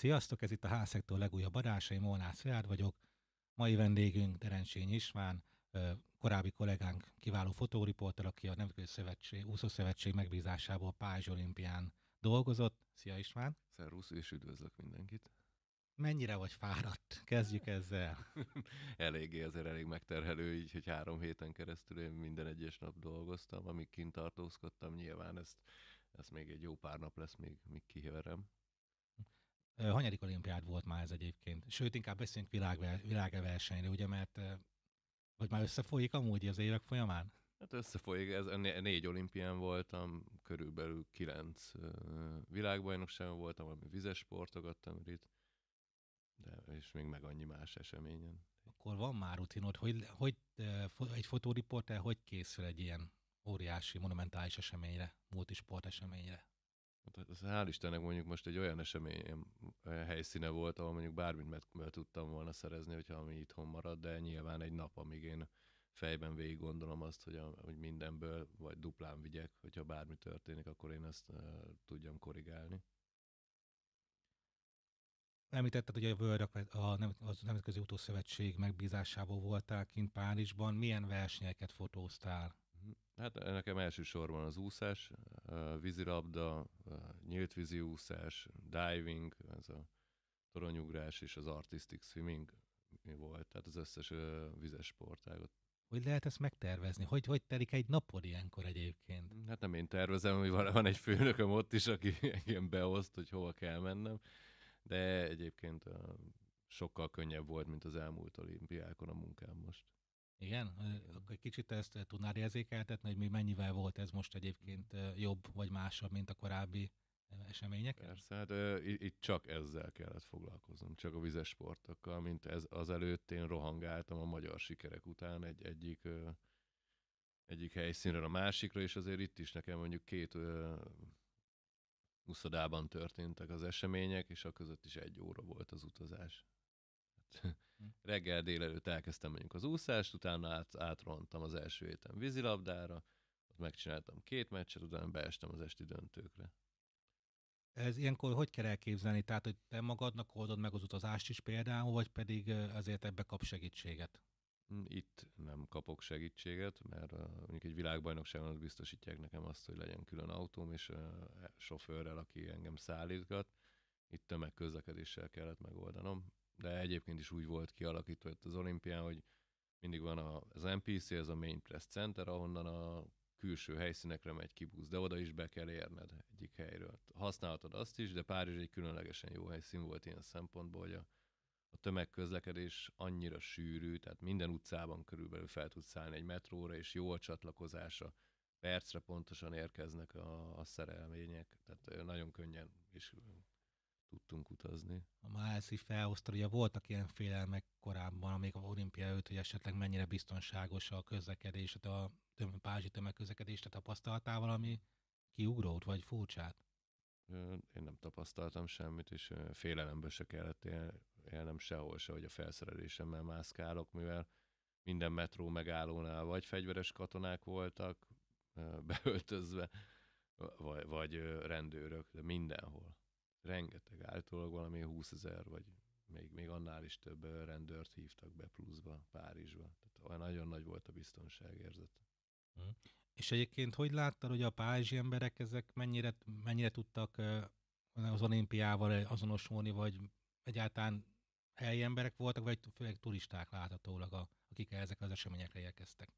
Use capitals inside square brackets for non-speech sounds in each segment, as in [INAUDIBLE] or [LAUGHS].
Sziasztok, ez itt a Hászektől legújabb adása, én Molnár Szilárd vagyok. Mai vendégünk Terencsényi István, korábbi kollégánk, kiváló fotóriporter, aki a Nemzetközi Szövetség, Szövetség megbízásából Párizs olimpián dolgozott. Szia István! Szervusz, és üdvözlök mindenkit! Mennyire vagy fáradt? Kezdjük ezzel. [LAUGHS] Eléggé, azért elég megterhelő, így, hogy három héten keresztül én minden egyes nap dolgoztam, amíg kint tartózkodtam. Nyilván ezt, ezt még egy jó pár nap lesz, még, még kiheverem, Hanyadik olimpiád volt már ez egyébként? Sőt, inkább beszéljünk világ, versenyre, ugye, mert vagy már összefolyik amúgy az évek folyamán? Hát összefolyik, ez négy olimpián voltam, körülbelül kilenc világbajnokságon voltam, valami vizes sportokat tamirít, de és még meg annyi más eseményen. Akkor van már rutinod, hogy, hogy egy fotóriporter hogy készül egy ilyen óriási, monumentális eseményre, multisport eseményre? Hát, hát az hál' Istennek mondjuk most egy olyan esemény olyan helyszíne volt, ahol mondjuk bármit meg, meg tudtam volna szerezni, hogyha ami itthon marad, de nyilván egy nap, amíg én fejben végig gondolom azt, hogy, a, hogy mindenből vagy duplán vigyek, hogyha bármi történik, akkor én ezt uh, tudjam korrigálni. Említetted, hogy a World, a, nem, az Nemzetközi Utószövetség megbízásából voltál kint Párizsban. Milyen versenyeket fotóztál? Hát eh, nekem elsősorban az úszás, eh, vízilabda, eh, nyílt vízi úszás, diving, ez a toronyugrás és az artistic swimming mi volt, tehát az összes vizes sportágot. Hogy lehet ezt megtervezni? Hogy, hogy telik egy napod ilyenkor egyébként? Hát nem én tervezem, hogy van egy főnököm ott is, aki [LAUGHS] engem beoszt, hogy hova kell mennem, de egyébként sokkal könnyebb volt, mint az elmúlt olimpiákon a munkám most. Igen? Akkor egy kicsit ezt tudnál érzékeltetni, hogy mi mennyivel volt ez most egyébként jobb vagy másabb, mint a korábbi események? Persze, hát itt csak ezzel kellett foglalkoznom, csak a vizes sportokkal, mint ez, előtt én rohangáltam a magyar sikerek után egy, egyik egyik helyszínről a másikra, és azért itt is nekem mondjuk két úszodában történtek az események, és a között is egy óra volt az utazás. Hát, reggel délelőtt elkezdtem mondjuk az úszást, utána át, átrontam az első héten vízilabdára, ott megcsináltam két meccset, utána beestem az esti döntőkre. Ez ilyenkor hogy kell elképzelni? Tehát, hogy te magadnak oldod meg az utazást is például, vagy pedig azért ebbe kap segítséget? Hm, itt nem kapok segítséget, mert mondjuk egy világbajnokságon biztosítják nekem azt, hogy legyen külön autóm, és e, sofőrrel, aki engem szállítgat. Itt tömegközlekedéssel kellett megoldanom de egyébként is úgy volt kialakítva itt az olimpián, hogy mindig van az NPC, ez a Main Press Center, ahonnan a külső helyszínekre megy kibusz, de oda is be kell érned egyik helyről. Használhatod azt is, de Párizs egy különlegesen jó helyszín volt ilyen szempontból, hogy a, a tömegközlekedés annyira sűrű, tehát minden utcában körülbelül fel tudsz szállni egy metróra, és jó a csatlakozása, percre pontosan érkeznek a, a szerelmények, tehát nagyon könnyen és tudtunk utazni. A is felhozta, ugye voltak ilyen félelmek korábban, még a olimpia előtt, hogy esetleg mennyire biztonságos a közlekedés, hát a töm, pázsi tömegközlekedést, tapasztaltál valami kiugrót vagy furcsát? Én nem tapasztaltam semmit, és félelemből se kellett él, élnem sehol se, hogy a felszerelésemmel mászkálok, mivel minden metró megállónál vagy fegyveres katonák voltak [LAUGHS] beöltözve, vagy, vagy rendőrök, de mindenhol rengeteg, állítólag valami 20 ezer, vagy még, még annál is több rendőrt hívtak be pluszba, Párizsba. Tehát olyan nagyon nagy volt a biztonságérzet. Mm. És egyébként hogy láttad, hogy a párizsi emberek ezek mennyire, mennyire tudtak az olimpiával azonosulni, vagy egyáltalán helyi emberek voltak, vagy főleg turisták láthatólag, akik ezek az eseményekre érkeztek?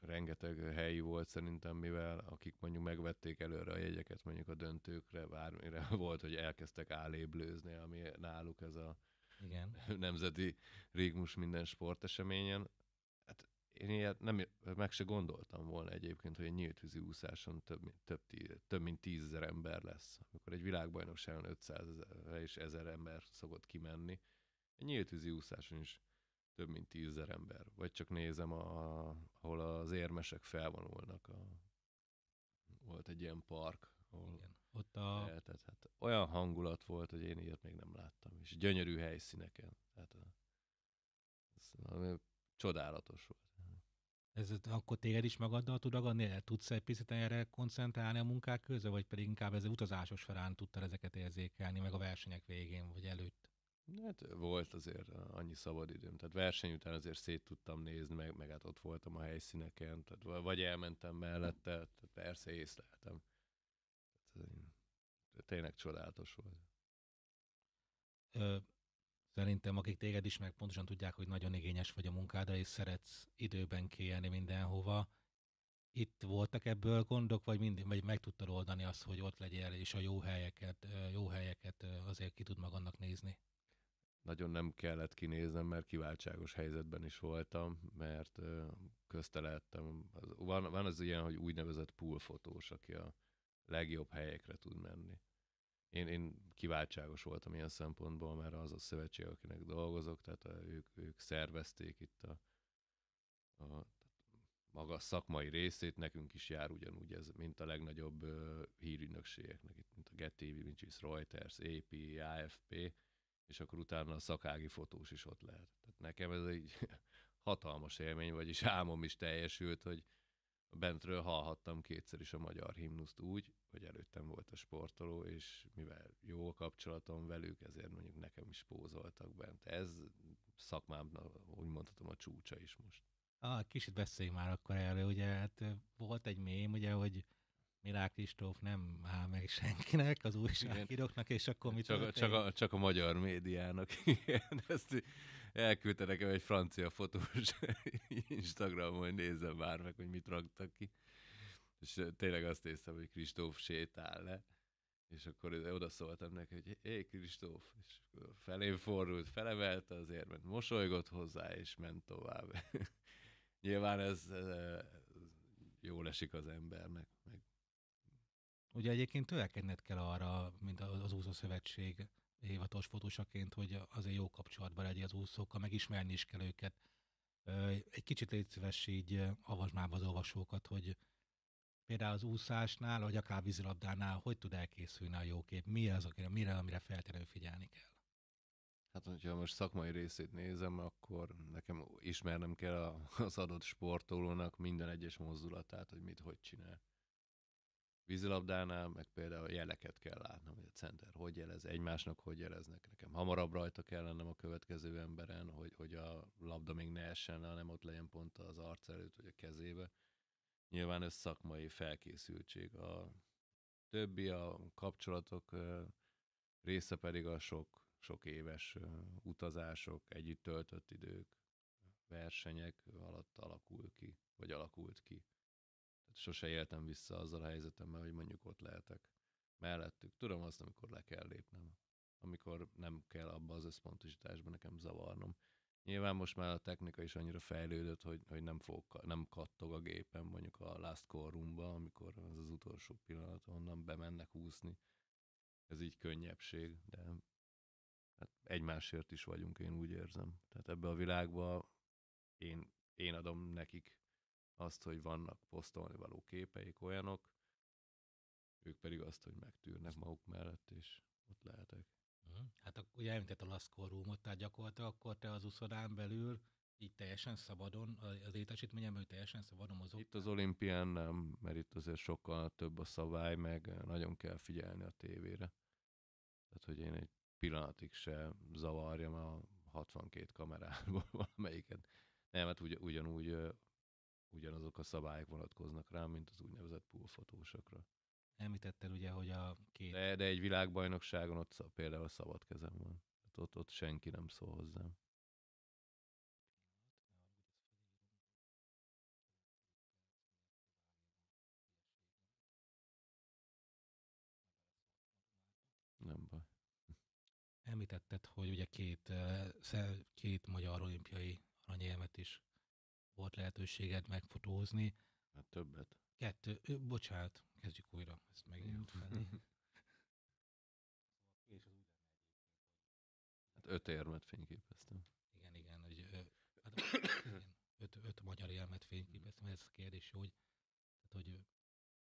rengeteg helyi volt szerintem, mivel akik mondjuk megvették előre a jegyeket mondjuk a döntőkre, bármire [LAUGHS] volt, hogy elkezdtek álléblőzni, ami náluk ez a Igen. [LAUGHS] nemzeti rigmus minden sporteseményen. Hát én ilyet nem, meg se gondoltam volna egyébként, hogy egy nyíltvízi úszáson több, több, több mint tízezer ember lesz. Amikor egy világbajnokságon 500 ezer és ezer ember szokott kimenni, egy nyíltvízi úszáson is több mint tízezer ember. Vagy csak nézem, a, ahol az érmesek felvonulnak. A, volt egy ilyen park, ahol Igen. Ott a... lehetett. Hát olyan hangulat volt, hogy én ilyet még nem láttam. És gyönyörű helyszíneken. tehát ez valami csodálatos volt. Ez akkor téged is magaddal tud ragadni? Tudsz egy picit erre koncentrálni a munkák közben, vagy pedig inkább ez utazásos során tudtál ezeket érzékelni, meg a versenyek végén, vagy előtt? Hát volt azért eh, annyi szabadidőm, tehát verseny után azért szét tudtam nézni, meg, meg hát ott voltam a helyszíneken, tehát vagy elmentem mellette, tehát persze észleltem. Tehát ez tényleg csodálatos volt. Ö, szerintem akik téged is meg pontosan tudják, hogy nagyon igényes vagy a munkádra, és szeretsz időben kijelni mindenhova. Itt voltak ebből gondok, vagy, mindig, vagy meg tudtad oldani azt, hogy ott legyél, és a jó helyeket, jó helyeket azért ki tud magadnak nézni? nagyon nem kellett kinéznem, mert kiváltságos helyzetben is voltam, mert közte lehettem. Van, van az ilyen, hogy úgynevezett poolfotós, aki a legjobb helyekre tud menni. Én, én kiváltságos voltam ilyen szempontból, mert az a szövetség, akinek dolgozok, tehát a, ők, ők szervezték itt a, a maga szakmai részét, nekünk is jár ugyanúgy ez, mint a legnagyobb hírügynökségeknek, mint a Getty, TV, Reuters, AP, AFP, és akkor utána a szakági fotós is ott lehet. Tehát nekem ez egy [LAUGHS] hatalmas élmény, vagyis álmom is teljesült, hogy bentről hallhattam kétszer is a magyar himnuszt úgy, hogy előttem volt a sportoló, és mivel jó a kapcsolatom velük, ezért mondjuk nekem is pózoltak bent. Ez szakmám, úgy mondhatom, a csúcsa is most. Ah, kicsit beszélj már akkor erről, ugye hát volt egy mém, ugye, hogy Milák Kristóf nem áll meg senkinek, az újságíróknak, és akkor hát mit csak, csak, a, csak a magyar médiának. [LAUGHS] Igen, ezt elküldte nekem egy francia fotós [LAUGHS] Instagramon, hogy nézzem már meg, hogy mit raktak ki. És tényleg azt néztem, hogy Kristóf sétál le. És akkor oda szóltam neki, hogy hé, Kristóf, és felém fordult, felemelte az érmet, mosolygott hozzá, és ment tovább. [LAUGHS] Nyilván ez, ez jól esik az embernek, meg Ugye egyébként törekedned kell arra, mint az úszó Szövetség hivatalos fotósaként, hogy azért jó kapcsolatban legyél az úszókkal, megismerni is kell őket. Egy kicsit légy szíves, így avasd már az olvasókat, hogy például az úszásnál, vagy akár vízilabdánál, hogy tud elkészülni a jó kép? Mi az, akire, mire, amire feltétlenül figyelni kell? Hát, hogyha most szakmai részét nézem, akkor nekem ismernem kell az adott sportolónak minden egyes mozdulatát, hogy mit hogy csinál vízilabdánál meg például jeleket kell látnom, hogy a center hogy jelez, egymásnak hogy jeleznek. Nekem hamarabb rajta kell lennem a következő emberen, hogy, hogy a labda még ne essen le, hanem ott legyen pont az arc előtt, vagy a kezébe. Nyilván ez szakmai felkészültség. A többi a kapcsolatok része pedig a sok, sok éves utazások, együtt töltött idők, versenyek alatt alakul ki, vagy alakult ki sose éltem vissza azzal a helyzetemmel, hogy mondjuk ott lehetek mellettük. Tudom azt, amikor le kell lépnem, amikor nem kell abba az összpontosításba nekem zavarnom. Nyilván most már a technika is annyira fejlődött, hogy, hogy nem, fog, nem kattog a gépen mondjuk a Last Call roomba, amikor az az utolsó pillanat, onnan bemennek húzni. Ez így könnyebbség, de hát egymásért is vagyunk, én úgy érzem. Tehát ebbe a világba én, én adom nekik azt, hogy vannak posztolni való képeik, olyanok, ők pedig azt, hogy megtűrnek maguk mellett, és ott lehetek. Mhm. Hát ugye említett a Laszkó tehát gyakorlatilag akkor te az uszodán belül így teljesen szabadon, az létesítményem, hogy teljesen szabadon az. Itt az olimpián nem, mert itt azért sokkal több a szabály, meg nagyon kell figyelni a tévére. Tehát, hogy én egy pillanatig se zavarjam a 62 kamerából [LAUGHS] valamelyiket. Nem, hát ugy, ugyanúgy ugyanazok a szabályok vonatkoznak rám, mint az úgynevezett poolfotósokra. Említetted ugye, hogy a két... De, de egy világbajnokságon ott például a szabad kezem van. Hát ott, ott senki nem szól hozzám. Nem baj. Említetted, hogy ugye két, eh, két magyar olimpiai aranyérmet is volt lehetőséged megfotózni. Hát többet. Kettő, ö, bocsánat, kezdjük újra, ezt megint [LAUGHS] felé. Hát öt érmet fényképeztem. Igen, igen, hogy ö, hát, [COUGHS] igen, öt, öt magyar érmet fényképeztem, ez a kérdés, hogy, tehát, hogy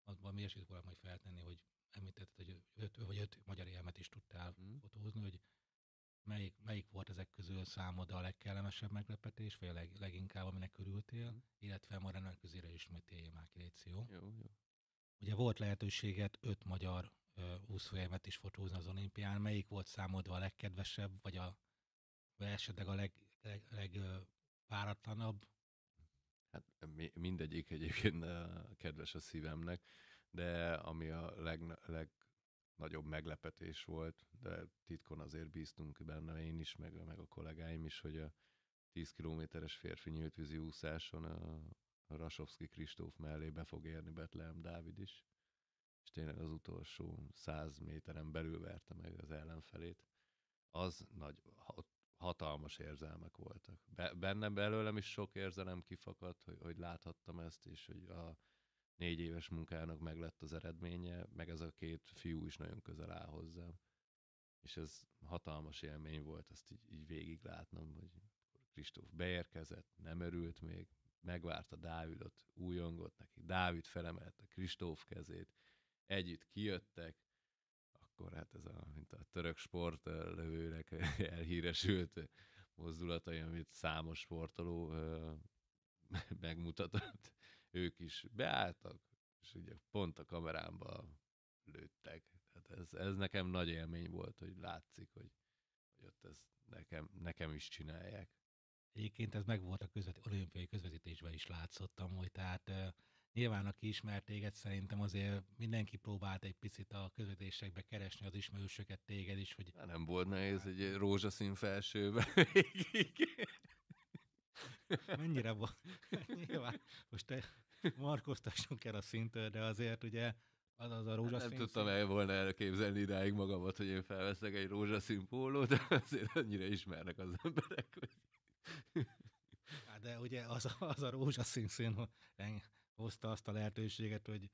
az miért is volna majd feltenni, hogy említetted, hogy öt, vagy öt magyar élmet is tudtál mm. fotózni, hogy melyik, melyik volt ezek közül számodra a legkellemesebb meglepetés, vagy a leg, leginkább, aminek örültél, mm. illetve Maranán közére ismételje már ki, jó? Jó, jó. Ugye volt lehetőséget öt magyar úszójelmet is fotózni az olimpián, melyik volt számodra a legkedvesebb, vagy a vagy esetleg a legváratlanabb? leg, leg hát mindegyik egyébként kedves a szívemnek, de ami a leg, leg nagyobb meglepetés volt, de titkon azért bíztunk benne én is, meg, meg a kollégáim is, hogy a 10 kilométeres férfi nyíltvízi úszáson a Rasovski Kristóf mellé be fog érni Betlehem Dávid is, és tényleg az utolsó 100 méteren belül verte meg az ellenfelét. Az nagy, hatalmas érzelmek voltak. Be, benne belőlem is sok érzelem kifakadt, hogy, hogy láthattam ezt, és hogy a, négy éves munkának meg lett az eredménye, meg ez a két fiú is nagyon közel áll hozzám. És ez hatalmas élmény volt, azt így, így végig látnom, hogy Kristóf beérkezett, nem örült még, megvárta Dávidot, újongott neki, Dávid felemelte Kristóf kezét, együtt kijöttek, akkor hát ez a, mint a török sport lövőnek [LAUGHS] elhíresült mozdulatai, amit számos sportoló megmutatott ők is beálltak, és ugye pont a kamerámba lőttek. Tehát ez, ez nekem nagy élmény volt, hogy látszik, hogy, hogy ott ezt nekem, nekem is csinálják. Egyébként ez meg volt a közveti, olimpiai közvetítésben is látszottam, hogy tehát nyilván aki ismert téged, szerintem azért mindenki próbált egy picit a közvetésekbe keresni az ismerősöket téged is, hogy... nem volt nehéz egy rózsaszín felsőben. [LAUGHS] mennyire van. [LAUGHS] Nyilván, most te markoztassunk el a szintől, de azért ugye az az a rózsaszín Nem tudtam el volna elképzelni idáig magamat, hogy én felveszek egy rózsaszín pólót, de azért annyira ismernek az emberek, hogy... Hát de ugye az a, az a rózsaszín szín hozta azt a lehetőséget, hogy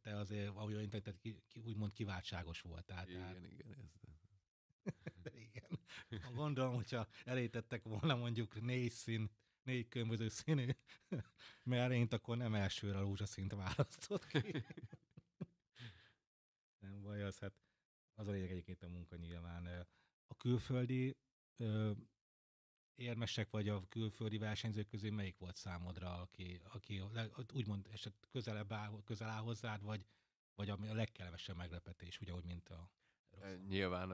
te azért, ahogy én tehát ki, ki, úgymond kiváltságos volt. Tehát, igen, igen, ez. [LAUGHS] De igen. Gondolom, hogyha elétettek volna mondjuk négy szín négy különböző színű [LAUGHS] mellényt, akkor nem elsőre a rózsaszint választott ki. [LAUGHS] nem baj, az hát az a lényeg egyébként a munka nyilván. A külföldi ö, érmesek vagy a külföldi versenyzők közül melyik volt számodra, aki, aki úgymond eset közelebb áll, közel áll hozzád, vagy, vagy a legkellemesebb meglepetés, ugye, mint a rosszul. Nyilván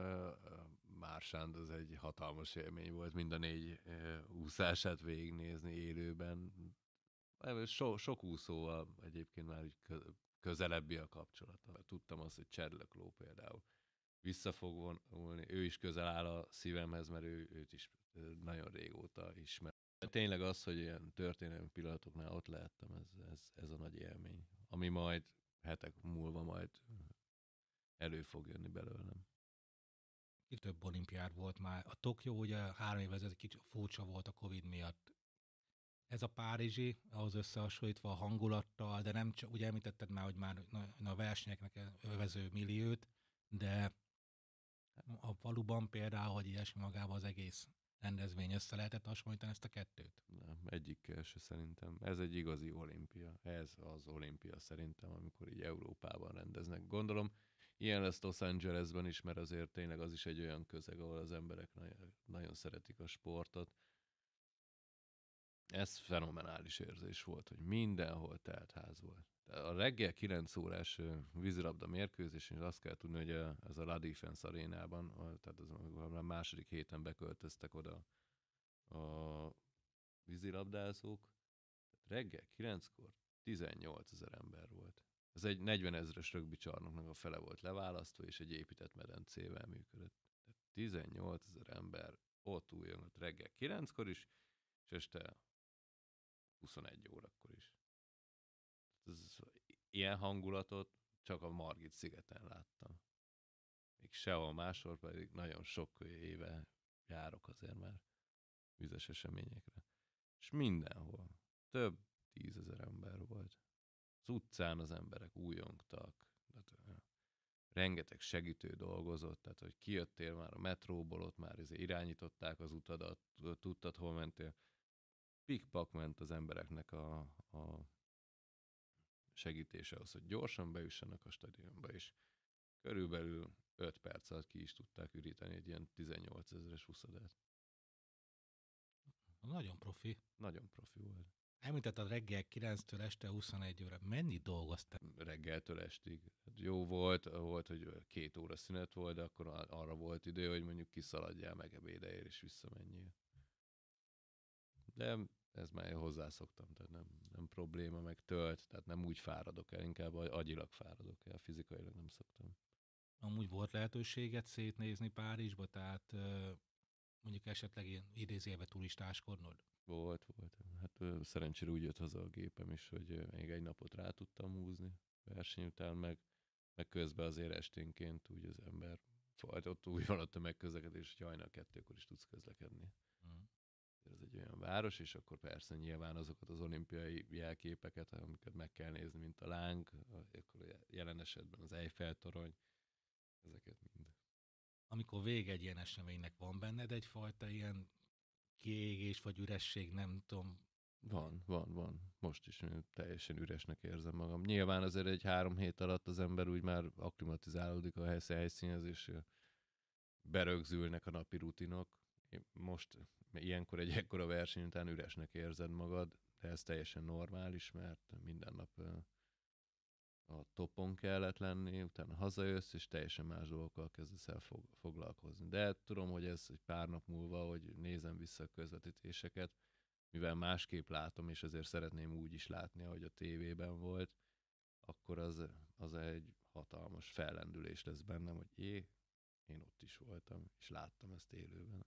már az egy hatalmas élmény volt mind a négy úszását végignézni élőben. So, sok úszóval egyébként már így közelebbi a kapcsolata. Tudtam azt, hogy Ló például vissza fog vonulni, ő is közel áll a szívemhez, mert ő, őt is nagyon régóta ismer. Tényleg az, hogy ilyen történelmi pillanatoknál ott lehettem, ez, ez, ez a nagy élmény, ami majd hetek múlva majd elő fog jönni belőlem. Ki több olimpiád volt már. A Tokió ugye három évvel ezelőtt kicsit furcsa volt a Covid miatt. Ez a Párizsi, ahhoz összehasonlítva a hangulattal, de nem csak, ugye említetted már, hogy már a versenyeknek övező milliót, de a faluban például, hogy ilyesmi magában az egész rendezvény össze lehetett hasonlítani ezt a kettőt? Nem, egyikkel se szerintem. Ez egy igazi olimpia. Ez az olimpia szerintem, amikor így Európában rendeznek. Gondolom, Ilyen lesz Los Angelesben is, mert azért tényleg az is egy olyan közeg, ahol az emberek nagyon, nagyon szeretik a sportot. Ez fenomenális érzés volt, hogy mindenhol telt ház volt. A reggel 9 órás vízilabda mérkőzés, és azt kell tudni, hogy ez a La Defense arénában, tehát az a második héten beköltöztek oda a vízilabdázók. Reggel 9-kor 18 ezer ember volt. Ez egy 40 ezres rögbi csarnoknak a fele volt leválasztva, és egy épített medencével működött. Tehát 18 ezer ember ott újongott reggel 9-kor is, és este 21 órakor is. Ez, ilyen hangulatot csak a Margit szigeten láttam. Még sehol máshol pedig nagyon sok éve járok azért már vizes eseményekre. És mindenhol több tízezer ember volt az utcán az emberek újongtak, tehát rengeteg segítő dolgozott, tehát hogy kijöttél már a metróból, ott már izé irányították az utadat, tudtad, hol mentél. Pikpak ment az embereknek a, a segítése az, hogy gyorsan bejussanak a stadionba, és körülbelül 5 perc alatt ki is tudták üríteni egy ilyen 18 ezeres huszadát. Nagyon profi. Nagyon profi volt. Említetted reggel 9-től este 21 óra. Mennyi dolgoztál? Reggeltől estig. Hát jó volt, volt, hogy két óra szünet volt, de akkor arra volt idő, hogy mondjuk kiszaladjál meg ebédeért és visszamenjél. De ez már hozzászoktam, tehát nem, nem probléma, meg tölt, tehát nem úgy fáradok el, inkább agyilag fáradok el, fizikailag nem szoktam. Amúgy volt lehetőséget szétnézni Párizsba, tehát mondjuk esetleg ilyen idézélve turistáskodnod? Volt, volt. Hát szerencsére úgy jött haza a gépem is, hogy még egy napot rá tudtam húzni verseny után, meg, meg közben azért esténként úgy az ember, vagy ott úgy van a megközlekedés, hogy hajnal kettőkor is tudsz közlekedni. Uh-huh. Ez egy olyan város, és akkor persze nyilván azokat az olimpiai jelképeket, amiket meg kell nézni, mint a láng, akkor jelen esetben az Eiffel torony, ezeket mind amikor vége egy ilyen eseménynek, van benned egyfajta ilyen kiégés vagy üresség, nem tudom. Van, van, van. Most is teljesen üresnek érzem magam. Nyilván azért egy három hét alatt az ember úgy már akklimatizálódik a helyszín és berögzülnek a napi rutinok. Most ilyenkor egy ekkora verseny után üresnek érzed magad, de ez teljesen normális, mert minden nap a topon kellett lenni, utána hazajössz, és teljesen más dolgokkal kezdesz el fog, foglalkozni. De tudom, hogy ez egy pár nap múlva, hogy nézem vissza a közvetítéseket, mivel másképp látom, és azért szeretném úgy is látni, ahogy a tévében volt, akkor az, az egy hatalmas fellendülés lesz bennem, hogy jé, én ott is voltam, és láttam ezt élőben.